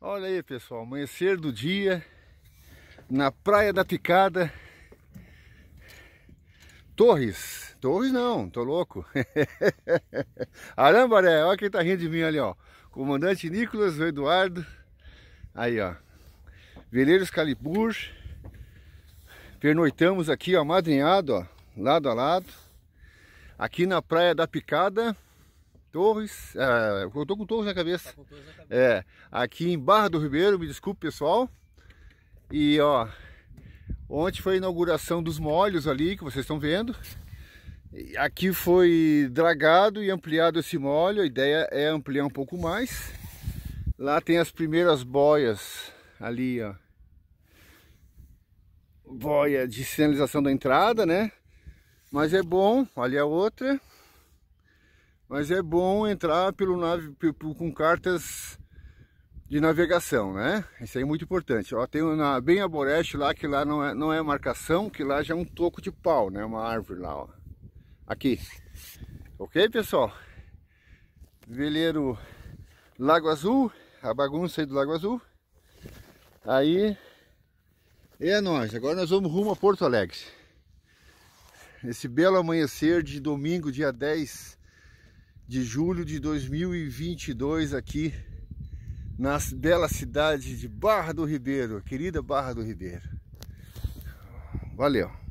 Olha aí pessoal, amanhecer do dia na Praia da Picada, Torres, Torres não, tô louco, Arambaré, olha quem tá rindo de mim ali ó, Comandante Nicolas, o Eduardo, aí ó, Veleiros Calibur, pernoitamos aqui ó, madrinhado ó, lado a lado, aqui na Praia da Picada, Torres. É, eu tô com Torres na cabeça. Tá com Torres na cabeça. É, aqui em Barra do Ribeiro, me desculpe pessoal. E ó, ontem foi a inauguração dos molhos ali que vocês estão vendo. Aqui foi dragado e ampliado esse molho, a ideia é ampliar um pouco mais. Lá tem as primeiras boias ali, ó. Boia de sinalização da entrada, né? Mas é bom, olha a outra mas é bom entrar pelo nave, com cartas de navegação, né? Isso aí é muito importante. Ó, tem uma bem a lá, que lá não é, não é marcação, que lá já é um toco de pau, né? Uma árvore lá, ó. Aqui. Ok, pessoal? Veleiro Lago Azul, a bagunça aí do Lago Azul. Aí é nós. Agora nós vamos rumo a Porto Alegre. Esse belo amanhecer de domingo, dia 10 de julho de 2022 aqui na bela cidade de Barra do Ribeiro, querida Barra do Ribeiro. Valeu!